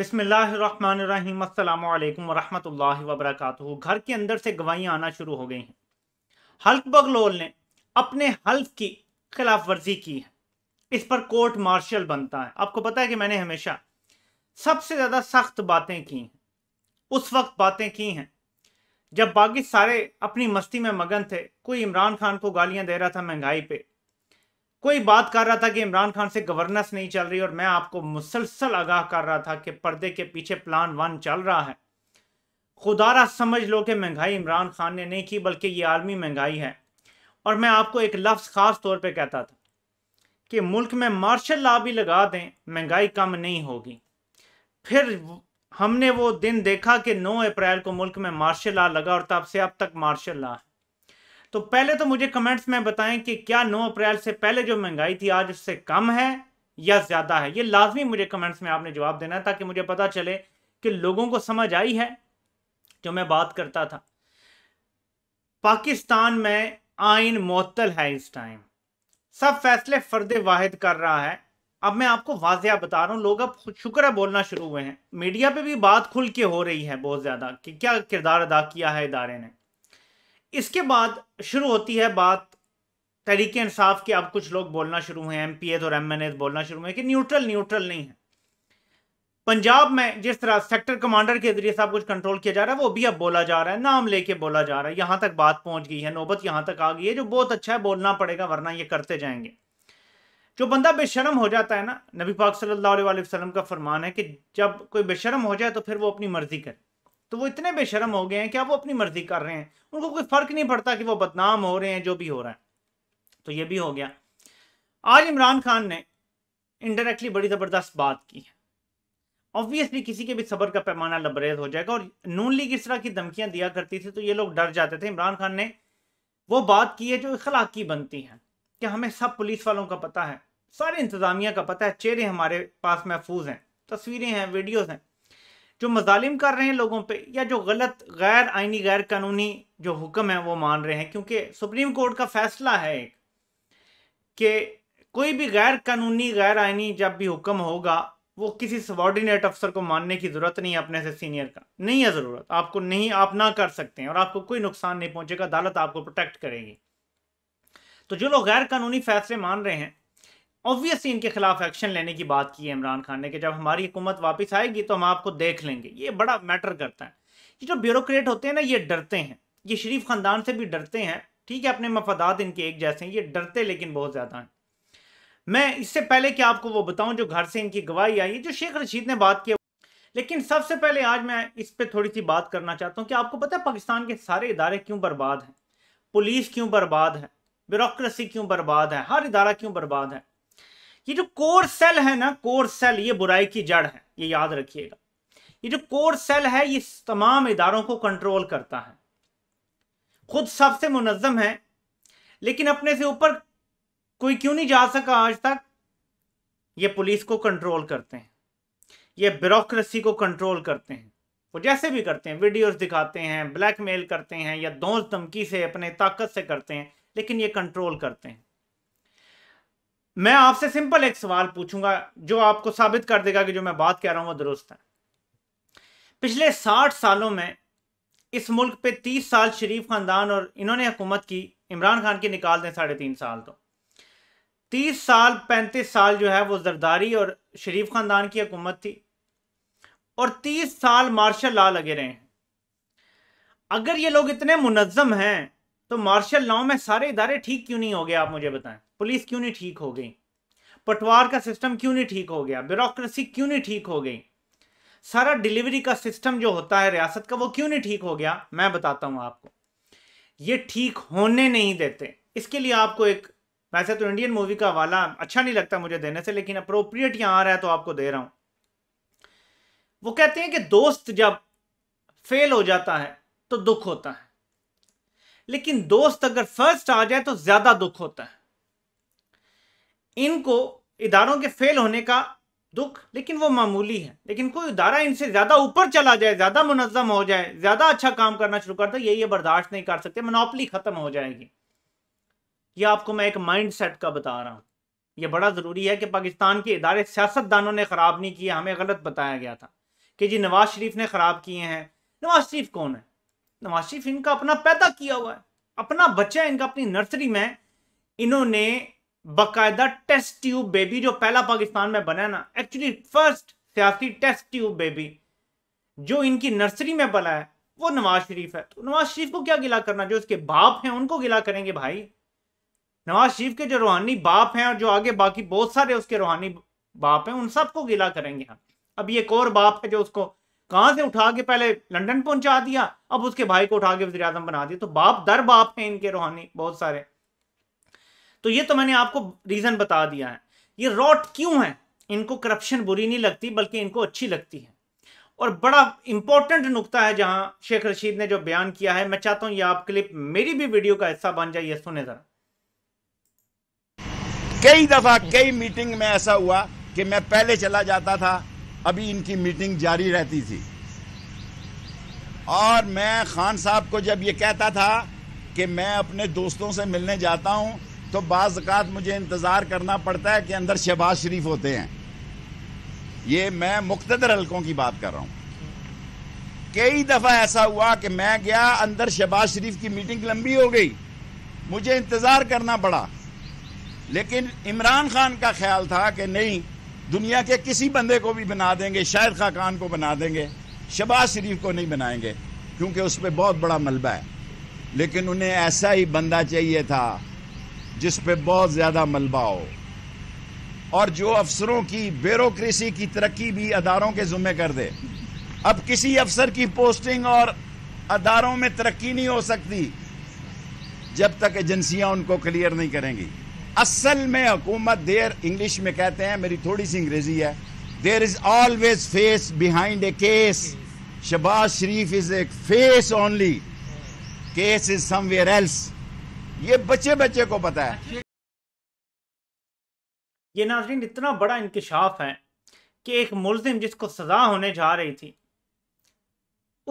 बिसमीम अल्लाम घर के अंदर से गवाहियाँ आना शुरू हो गई हैं हल्क बगलोल ने अपने हल्फ की खिलाफ वर्जी की है इस पर कोर्ट मार्शल बनता है आपको पता है कि मैंने हमेशा सबसे ज़्यादा सख्त बातें की हैं उस वक्त बातें की हैं जब बाकी सारे अपनी मस्ती में मगन थे कोई इमरान खान को गालियां दे रहा था महंगाई पे कोई बात कर रहा था कि इमरान खान से गवर्नेंस नहीं चल रही और मैं आपको मुसलसल आगाह कर रहा था कि पर्दे के पीछे प्लान वन चल रहा है खुदारा समझ लो कि महंगाई इमरान खान ने नहीं की बल्कि ये आलमी महंगाई है और मैं आपको एक लफ्ज़ ख़ास तौर पे कहता था कि मुल्क में मार्शल ला भी लगा दें महंगाई कम नहीं होगी फिर हमने वो दिन देखा कि नौ अप्रैल को मुल्क में मार्शल ला लगा और तब से अब तक मार्शल ला है तो पहले तो मुझे कमेंट्स में बताएं कि क्या 9 अप्रैल से पहले जो महंगाई थी आज उससे कम है या ज़्यादा है ये लाजमी मुझे कमेंट्स में आपने जवाब देना है ताकि मुझे पता चले कि लोगों को समझ आई है जो मैं बात करता था पाकिस्तान में आइन मअतल है इस टाइम सब फैसले फर्द वाहिद कर रहा है अब मैं आपको वाजिया बता रहा हूँ लोग अब शुक्र है बोलना शुरू हुए हैं मीडिया पे भी बात खुल के हो रही है बहुत ज़्यादा कि क्या किरदार अदा किया है इदारे ने इसके बाद शुरू होती है बात तरीके इंसाफ के अब कुछ लोग बोलना शुरू हुए एम पी और एम एन बोलना शुरू हुए कि न्यूट्रल न्यूट्रल नहीं है पंजाब में जिस तरह सेक्टर कमांडर के जरिए सब कुछ कंट्रोल किया जा रहा है वो भी अब बोला जा रहा है नाम लेके बोला जा रहा है यहां तक बात पहुंच गई है नौबत यहाँ तक आ गई है जो बहुत अच्छा है बोलना पड़ेगा वरना ये करते जाएंगे जो बंदा बेशरम हो जाता है ना नबी पाक सल्लल्लाहु अलैहि वसल्लम का फरमान है कि जब कोई बेशरम हो जाए तो फिर वो अपनी मर्जी करे तो वो इतने बेशरम हो गए हैं कि आप वो अपनी मर्जी कर रहे हैं उनको कोई फर्क नहीं पड़ता कि वो बदनाम हो रहे हैं जो भी हो रहा है तो ये भी हो गया आज इमरान खान ने इनडायरेक्टली बड़ी ज़बरदस्त बात की है ऑब्वियसली किसी के भी सबर का पैमाना लबरेज हो जाएगा और नून लीग इस तरह की धमकियां दिया करती थी तो ये लोग डर जाते थे इमरान खान ने वो बात की है जो इखलाकी बनती है कि हमें सब पुलिस वालों का पता है सारे इंतज़ामिया का पता है चेहरे हमारे पास महफूज हैं तस्वीरें हैं वीडियोज़ हैं जो मजालिम कर रहे हैं लोगों पे या जो गलत गैर आइनी गैर कानूनी जो हुक्म है वो मान रहे हैं क्योंकि सुप्रीम कोर्ट का फैसला है एक कि कोई भी गैर कानूनी गैर आइनी जब भी हुक्म होगा वो किसी सबॉर्डिनेट अफसर को मानने की ज़रूरत नहीं है अपने से सीनियर का नहीं है ज़रूरत आपको नहीं आप ना कर सकते हैं और आपको कोई नुकसान नहीं पहुंचेगा अदालत आपको प्रोटेक्ट करेगी तो जो लोग गैर कानूनी फैसले मान रहे हैं ऑब्वियसली इनके खिलाफ एक्शन लेने की बात की है इमरान खान ने कि जब हमारी हुकूमत वापस आएगी तो हम आपको देख लेंगे ये बड़ा मैटर करता है ये जो ब्यूरोक्रेट होते हैं ना ये डरते हैं ये शरीफ ख़ानदान से भी डरते हैं ठीक है अपने मफादात इनके एक जैसे हैं ये डरते लेकिन बहुत ज़्यादा हैं मैं इससे पहले कि आपको वो बताऊं जो घर से इनकी गवाही आई है जो शेख रशीद ने बात की लेकिन सबसे पहले आज मैं इस पर थोड़ी सी बात करना चाहता हूँ कि आपको पता है पाकिस्तान के सारे इदारे क्यों बर्बाद हैं पुलिस क्यों बर्बाद है ब्यूरोसी क्यों बर्बाद है हर इदारा क्यों बर्बाद है ये जो कोर सेल है ना कोर सेल ये बुराई की जड़ है ये याद रखिएगा ये जो कोर सेल है ये तमाम इदारों को कंट्रोल करता है खुद सबसे मुनजम है लेकिन अपने से ऊपर कोई क्यों नहीं जा सका आज तक ये पुलिस को कंट्रोल करते हैं ये ब्यूरोक्रेसी को कंट्रोल करते हैं वो जैसे भी करते हैं वीडियोस दिखाते हैं ब्लैकमेल करते हैं या दोस्त धमकी से अपने ताकत से करते हैं लेकिन ये कंट्रोल करते हैं मैं आपसे सिंपल एक सवाल पूछूंगा जो आपको साबित कर देगा कि जो मैं बात कह रहा हूं वो दुरुस्त है पिछले साठ सालों में इस मुल्क पे तीस साल शरीफ खानदान और इन्होंने हुकूमत की इमरान खान की निकाल दें साढ़े तीन साल तो तीस साल पैंतीस साल जो है वो जरदारी और शरीफ खानदान की हुकूमत थी और तीस साल मार्शल लॉ लगे रहे हैं अगर ये लोग इतने मुनज़म हैं तो मार्शल लॉ में सारे इदारे ठीक क्यों नहीं हो गए आप मुझे बताएं पुलिस क्यों नहीं ठीक हो गई पटवार का सिस्टम क्यों नहीं ठीक हो गया ब्यूरोसी क्यों नहीं ठीक हो गई सारा डिलीवरी का सिस्टम जो होता है रियासत का वो क्यों नहीं ठीक हो गया मैं बताता हूं आपको ये ठीक होने नहीं देते इसके लिए आपको एक वैसे तो इंडियन मूवी का वाला अच्छा नहीं लगता मुझे देने से लेकिन अप्रोप्रिएट यहां आ रहा है तो आपको दे रहा हूं वो कहते हैं कि दोस्त जब फेल हो जाता है तो दुख होता है लेकिन दोस्त अगर फर्स्ट आ जाए तो ज्यादा दुख होता है इनको इदारों के फेल होने का दुख लेकिन वो मामूली है लेकिन कोई इदारा इनसे ज़्यादा ऊपर चला जाए ज़्यादा मुनज़म हो जाए ज़्यादा अच्छा काम करना शुरू करता है ये ये बर्दाश्त नहीं कर सकते मनोपली ख़त्म हो जाएगी ये आपको मैं एक माइंड सेट का बता रहा हूँ ये बड़ा ज़रूरी है कि पाकिस्तान के इदारे सियासतदानों ने ख़राब नहीं किया हमें गलत बताया गया था कि जी नवाज शरीफ ने ख़राब किए हैं नवाज शरीफ कौन है नवाज शरीफ इनका अपना पैदा किया हुआ है अपना बच्चा इनका अपनी नर्सरी में इन्होंने बाकायदा टेस्ट ट्यूब बेबी जो पहला पाकिस्तान में बना ना एक्चुअली फर्स्ट सियासी टेस्ट ट्यूब बेबी जो इनकी नर्सरी में बना है वो नवाज शरीफ है तो नवाज शरीफ को क्या गिला करना जो उसके बाप हैं उनको गिला करेंगे भाई नवाज शरीफ के जो रूहानी बाप हैं और जो आगे बाकी बहुत सारे उसके रूहानी बाप हैं उन सबको गिला करेंगे हम अब ये एक और बाप है जो उसको कहाँ से उठा के पहले लंदन पहुंचा दिया अब उसके भाई को उठा के वजी बना दिया तो बाप दर बाप हैं इनके रूहानी बहुत सारे तो ये तो मैंने आपको रीज़न बता दिया है ये रॉट क्यों है इनको करप्शन बुरी नहीं लगती बल्कि इनको अच्छी लगती है और बड़ा इंपॉर्टेंट नुकता है जहां शेख रशीद ने जो बयान किया है मैं चाहता हूं ये आप क्लिप मेरी भी वीडियो का हिस्सा बन जाए सुने ज़रा कई दफ़ा कई मीटिंग में ऐसा हुआ कि मैं पहले चला जाता था अभी इनकी मीटिंग जारी रहती थी और मैं खान साहब को जब ये कहता था कि मैं अपने दोस्तों से मिलने जाता हूं तो बाज़ात मुझे इंतज़ार करना पड़ता है कि अंदर शहबाज शरीफ होते हैं ये मैं मुख्तर हलकों की बात कर रहा हूँ कई दफ़ा ऐसा हुआ कि मैं गया अंदर शहबाज शरीफ की मीटिंग लंबी हो गई मुझे इंतज़ार करना पड़ा लेकिन इमरान खान का ख्याल था कि नहीं दुनिया के किसी बंदे को भी बना देंगे शाहिद खाकान को बना देंगे शहबाज शरीफ को नहीं बनाएंगे क्योंकि उस पर बहुत बड़ा मलबा है लेकिन उन्हें ऐसा ही बंदा चाहिए था जिस पे बहुत ज़्यादा मलबा हो और जो अफसरों की ब्यूरोक्रेसी की तरक्की भी अदारों के जुम्मे कर दे अब किसी अफसर की पोस्टिंग और अदारों में तरक्की नहीं हो सकती जब तक एजेंसियां उनको क्लियर नहीं करेंगी असल में हुकूमत देर इंग्लिश में कहते हैं मेरी थोड़ी सी अंग्रेजी है there is always face behind a case Shahbaz Sharif is a face only case is somewhere else ये बच्चे बच्चे को पता है ये नाजरीन इतना बड़ा इंकशाफ है कि एक मुलजिम जिसको सजा होने जा रही थी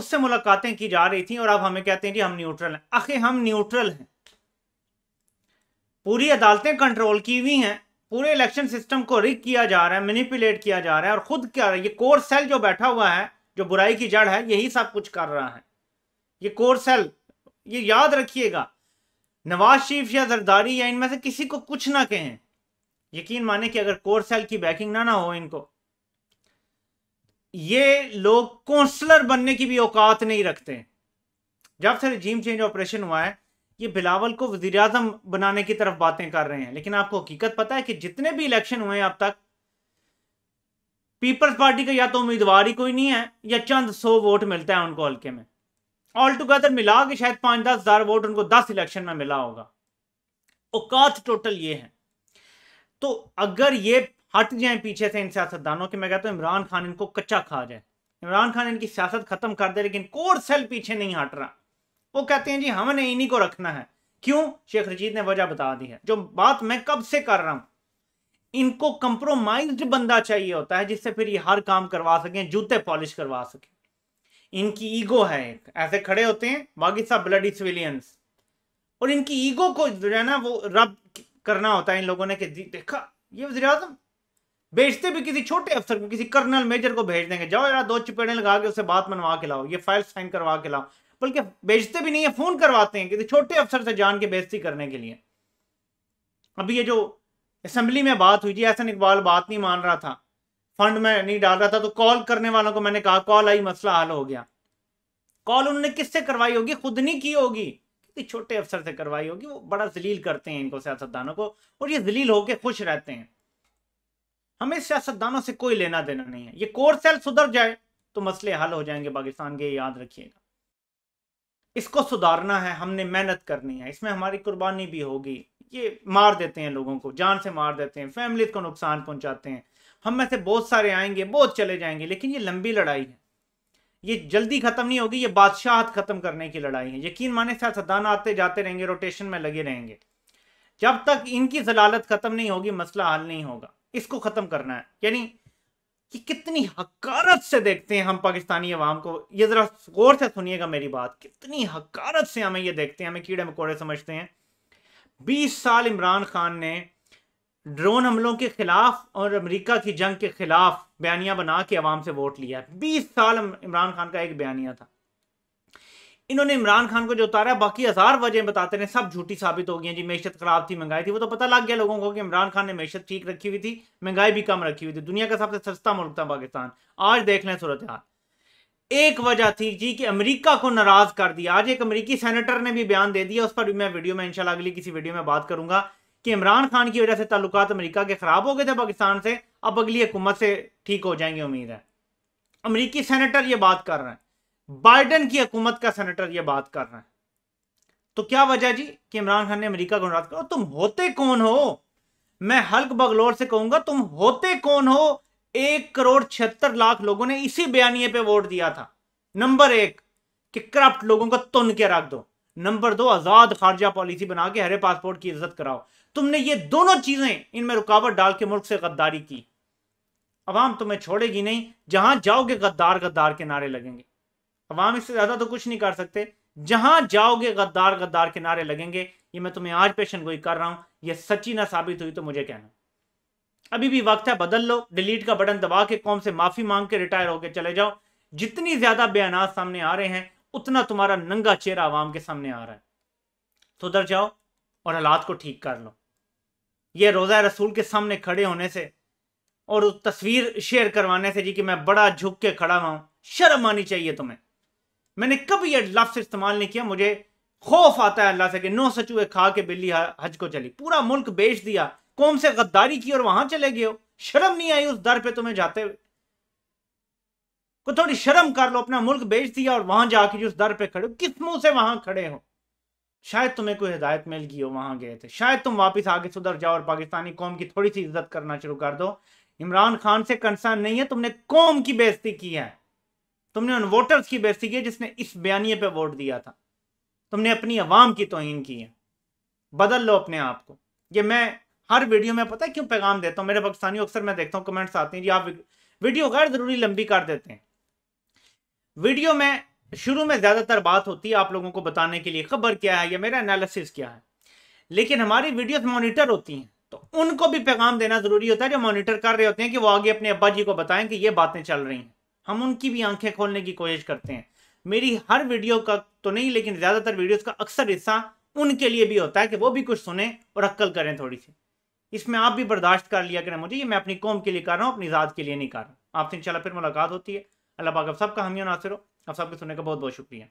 उससे मुलाकातें की जा रही थी और अब हमें कहते हैं जी हम न्यूट्रल हैं आखिर हम न्यूट्रल हैं पूरी अदालतें कंट्रोल की हुई हैं पूरे इलेक्शन सिस्टम को रिक किया जा रहा है मैनिपुलेट किया जा रहा है और खुद क्या ये कोर सेल जो बैठा हुआ है जो बुराई की जड़ है यही सब कुछ कर रहा है ये कोर सेल ये याद रखिएगा नवाज शरीफ या जरदारी या इनमें से किसी को कुछ ना कहें यकीन माने कि अगर कोर सेल की बैकिंग ना ना हो इनको ये लोग कौंसलर बनने की भी औकात नहीं रखते जब से जीम चेंज ऑपरेशन हुआ है ये बिलावल को वजीर अजम बनाने की तरफ बातें कर रहे हैं लेकिन आपको हकीकत पता है कि जितने भी इलेक्शन हुए हैं अब तक पीपल्स पार्टी का या तो उम्मीदवार ही कोई नहीं है या चंद सौ वोट मिलता है उनको हल्के में ऑल टुगेदर मिला के शायद पांच दस हज़ार वोट उनको दस इलेक्शन में मिला होगा औकात टोटल ये है तो अगर ये हट जाए पीछे से इन सियासतदानों के मैं कहता हूँ इमरान खान इनको कच्चा खा जाए इमरान खान इनकी सियासत खत्म कर दे लेकिन कोर सेल पीछे नहीं हट रहा वो कहते हैं जी हमने इन्हीं को रखना है क्यों शेख रजीत ने वजह बता दी है जो बात मैं कब से कर रहा हूं इनको कंप्रोमाइज्ड बंदा चाहिए होता है जिससे फिर ये हर काम करवा सकें जूते पॉलिश करवा सकें इनकी ईगो है ऐसे खड़े होते हैं बाकी सब ब्लडी सिविलियंस और इनकी ईगो को जो है ना वो रब करना होता है इन लोगों ने कि देखा ये वजी अजम भेजते भी किसी छोटे अफसर को किसी कर्नल मेजर को भेज देंगे जाओ यार दो चिपेड़े लगा के उसे बात मनवा के लाओ ये फाइल साइन करवा के लाओ बल्कि भेजते भी नहीं है फोन करवाते हैं किसी छोटे अफसर से जान के बेजती करने के लिए अभी ये जो असम्बली में बात हुई थी ऐसा इकबाल बात नहीं मान रहा था फंड में नहीं डाल रहा था तो कॉल करने वालों को मैंने कहा कॉल आई मसला हल हो गया कॉल उन्होंने किससे करवाई होगी खुद नहीं की होगी कितनी छोटे अफसर से करवाई होगी वो बड़ा जलील करते हैं इनको सियासतदानों को और ये जलील होके खुश रहते हैं हमें सियासतदानों से कोई लेना देना नहीं है ये कोर सेल सुधर जाए तो मसले हल हो जाएंगे पाकिस्तान के याद रखिएगा इसको सुधारना है हमने मेहनत करनी है इसमें हमारी कुर्बानी भी होगी ये मार देते हैं लोगों को जान से मार देते हैं फैमिली को नुकसान पहुंचाते हैं हम में से बहुत सारे आएंगे बहुत चले जाएंगे लेकिन ये लंबी लड़ाई है ये जल्दी खत्म नहीं होगी ये बादशाहत खत्म करने की लड़ाई है यकीन माने सियासतदान आते जाते रहेंगे रोटेशन में लगे रहेंगे जब तक इनकी जलालत खत्म नहीं होगी मसला हल नहीं होगा इसको खत्म करना है यानी कि कितनी हकारत से देखते हैं हम पाकिस्तानी अवाम को ये ज़रा गौर से सुनिएगा मेरी बात कितनी हकारत से हमें ये देखते हैं हमें कीड़े मकोड़े समझते हैं बीस साल इमरान खान ने ड्रोन हमलों के खिलाफ और अमेरिका की जंग के खिलाफ बयानिया बना के अवाम से वोट लिया बीस साल इमरान खान का एक बयानिया था इन्होंने इमरान खान को जो उतारा बाकी हजार वजह बताते रहे सब झूठी साबित हो गई जी मैशत खराब थी महंगाई थी वो तो पता लग गया लोगों को कि इमरान खान ने मैशत ठीक रखी हुई थी महंगाई भी कम रखी हुई थी दुनिया का सबसे सस्ता मुल्क था पाकिस्तान आज देख लें सूरत हाल एक वजह थी जी कि अमेरिका को नाराज कर दिया आज एक अमेरिकी सेनेटर ने भी बयान दे दिया उस पर भी मैं वीडियो में इंशाल्लाह अगली किसी वीडियो में बात करूंगा कि इमरान खान की वजह से ताल्लुक अमरीका के ख़राब हो गए थे पाकिस्तान से अब अगली हुकूमत से ठीक हो जाएंगे उम्मीद है अमरीकी सेनेटर ये बात कर रहे हैं बाइडन की हकूमत का सेनेटर ये बात कर रहे हैं तो क्या वजह जी कि इमरान खान ने अमरीका को नाराज करो तुम होते कौन हो मैं हल्क बगलोर से कहूंगा तुम होते कौन हो एक करोड़ छिहत्तर लाख लोगों ने इसी बयानिए पे वोट दिया था नंबर एक कि करप्ट लोगों को तुन के रख दो नंबर दो आज़ाद खारजा पॉलिसी बना के हरे पासपोर्ट की इज्जत कराओ तुमने ये दोनों चीज़ें इनमें रुकावट डाल के मुल्क से गद्दारी की अवाम तुम्हें छोड़ेगी नहीं जहां जाओगे गद्दार गद्दार के नारे लगेंगे अवाम इससे ज़्यादा तो कुछ नहीं कर सकते जहां जाओगे गद्दार गद्दार के नारे लगेंगे ये मैं तुम्हें आज पेशन गोई कर रहा हूं ये सच्ची ना साबित हुई तो मुझे कहना अभी भी वक्त है बदल लो डिलीट का बटन दबा के कौम से माफ़ी मांग के रिटायर होकर चले जाओ जितनी ज़्यादा बयान सामने आ रहे हैं उतना तुम्हारा नंगा चेहरा आवाम के सामने आ रहा है तो उधर जाओ और हालात को ठीक कर लो ये रोज़ा रसूल के सामने खड़े होने से और तस्वीर शेयर करवाने से जी कि मैं बड़ा झुक के खड़ा हुआ हूँ शर्म आनी चाहिए तुम्हें मैंने कभी यह लफ्स इस्तेमाल नहीं किया मुझे खौफ आता है अल्लाह से कि नौ सचुए खा के बिल्ली हज को चली पूरा मुल्क बेच दिया कौम से गद्दारी की और वहां चले गए हो शर्म नहीं आई उस दर पे तुम्हें जाते हुए को थोड़ी शर्म कर लो अपना मुल्क बेच दिया और वहां जाके उस दर पे खड़े हो किस मुंह से वहां खड़े हो शायद तुम्हें कोई हिदायत मिल गई हो वहां गए थे शायद तुम वापस आगे सुधर जाओ और पाकिस्तानी कौम की थोड़ी सी इज्जत करना शुरू कर दो इमरान खान से कंसर्न नहीं है तुमने कौम की बेजती की है तुमने उन वोटर्स की बेजती की है जिसने इस बयानी पर वोट दिया था तुमने अपनी आवाम की तोहन की है बदल लो अपने आप को ये मैं हर वीडियो में पता है क्यों पैगाम देता हूँ मेरे पाकिस्तानी अक्सर मैं देखता हूँ कमेंट्स आते हैं जी आप वीडियो गैर ज़रूरी लंबी कर देते हैं वीडियो में शुरू में ज़्यादातर बात होती है आप लोगों को बताने के लिए खबर क्या है या मेरा एनालिसिस क्या है लेकिन हमारी वीडियोस मॉनिटर होती हैं तो उनको भी पैगाम देना ज़रूरी होता है जो मॉनिटर कर रहे होते हैं कि वो आगे अपने अब्बा जी को बताएं कि ये बातें चल रही हैं हम उनकी भी आंखें खोलने की कोशिश करते हैं मेरी हर वीडियो का तो नहीं लेकिन ज़्यादातर वीडियोज़ का अक्सर हिस्सा उनके लिए भी होता है कि वो भी कुछ सुने और अक्ल करें थोड़ी सी इसमें आप भी बर्दाश्त कर लिया करें मुझे ये मैं अपनी कौम के लिए कर रहा हूँ अपनी ज़ात के लिए नहीं कर रहा हूँ आपसे इंशाल्लाह फिर मुलाकात होती है अल्लाह पाक आप सबका हमिया नासिर हो आप सबके सुनने का बहुत बहुत शुक्रिया